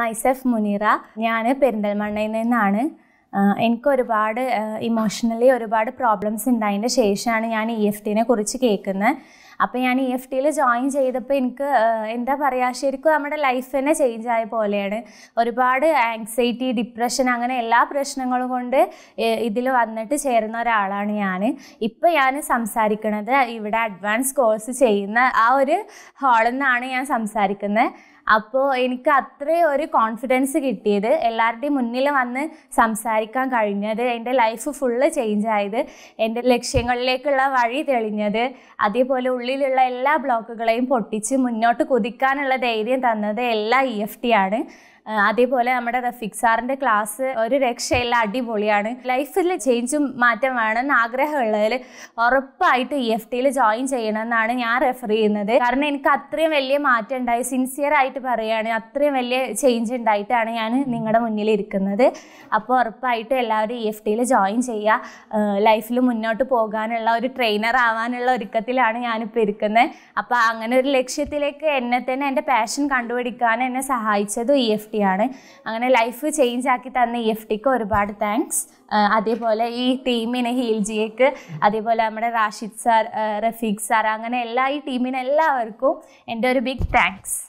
മൈസെഫ് മുനീറ ഞാൻ പെരിന്തൽമണ്ണയിൽ നിന്നാണ് എനിക്ക് ഒരുപാട് ഇമോഷണലി ഒരുപാട് പ്രോബ്ലംസ് ഉണ്ടായതിൻ്റെ ശേഷമാണ് ഞാൻ ഇ e എഫ് ടിനെ കുറിച്ച് കേൾക്കുന്നത് അപ്പോൾ ഞാൻ ഇ e എഫ് ടിയിൽ ജോയിൻ ചെയ്തപ്പോൾ എനിക്ക് എന്താ പറയുക ശരിക്കും നമ്മുടെ ലൈഫ് തന്നെ ചേഞ്ച് ആയ പോലെയാണ് ഒരുപാട് ആങ്സൈറ്റി ഡിപ്രഷൻ അങ്ങനെ എല്ലാ പ്രശ്നങ്ങളും കൊണ്ട് ഇതിൽ വന്നിട്ട് ചേരുന്ന ഒരാളാണ് ഞാൻ ഇപ്പോൾ ഞാൻ സംസാരിക്കുന്നത് ഇവിടെ അഡ്വാൻസ് കോഴ്സ് ചെയ്യുന്ന ആ ഒരു ഹാളിൽ നിന്നാണ് ഞാൻ സംസാരിക്കുന്നത് അപ്പോൾ എനിക്ക് അത്രയും ഒരു കോൺഫിഡൻസ് കിട്ടിയത് എല്ലാവരുടെയും മുന്നിൽ വന്ന് സംസാരിക്കാൻ കഴിഞ്ഞത് എൻ്റെ ലൈഫ് ഫുള്ള് ചേഞ്ച് ആയത് എൻ്റെ ലക്ഷ്യങ്ങളിലേക്കുള്ള വഴി തെളിഞ്ഞത് അതേപോലെ ഉള്ളിലുള്ള എല്ലാ ബ്ലോക്കുകളെയും പൊട്ടിച്ച് മുന്നോട്ട് കുതിക്കാനുള്ള ധൈര്യം തന്നത് എല്ലാ ഇ എഫ് ടി ആണ് അതേപോലെ നമ്മുടെ റഫീഖ് ക്ലാസ് ഒരു രക്ഷയില്ല അടിപൊളിയാണ് ലൈഫിൽ ചേഞ്ചും മാറ്റം വേണമെന്ന് ആഗ്രഹമുള്ളതിൽ ഉറപ്പായിട്ട് ഇ എഫ് ടിയിൽ ജോയിൻ ചെയ്യണമെന്നാണ് ഞാൻ റെഫർ ചെയ്യുന്നത് കാരണം എനിക്ക് അത്രയും വലിയ മാറ്റം ഉണ്ടായി സിൻസിയർ ആയിട്ട് പറയുകയാണ് അത്രയും വലിയ ചേഞ്ച് ഉണ്ടായിട്ടാണ് ഞാൻ നിങ്ങളുടെ മുന്നിൽ ഇരിക്കുന്നത് അപ്പോൾ ഉറപ്പായിട്ട് എല്ലാവരും ഇ എഫ് ടിയിൽ ജോയിൻ ചെയ്യുക ലൈഫിൽ മുന്നോട്ട് പോകാനുള്ള ഒരു ട്രെയിനർ ആവാനുള്ള ഒരുക്കത്തിലാണ് ഞാനിപ്പോൾ ഇരിക്കുന്നത് അപ്പോൾ അങ്ങനെ ഒരു ലക്ഷ്യത്തിലേക്ക് എന്നെ തന്നെ എൻ്റെ പാഷൻ കണ്ടുപിടിക്കാൻ എന്നെ സഹായിച്ചത് ഇ എഫ് ടിയാണ് അങ്ങനെ ലൈഫ് ചേഞ്ച് ആക്കി തന്ന ഇ എഫ് ടിക്ക് ഒരുപാട് താങ്ക്സ് അതേപോലെ ഈ ടീമിന് ഹീൽ ജിയക്ക് അതേപോലെ നമ്മുടെ റാഷിദ് സാർ റഫീഖ് സാർ അങ്ങനെ എല്ലാ ഈ ടീമിനെല്ലാവർക്കും എൻ്റെ ഒരു ബിഗ് താങ്ക്സ്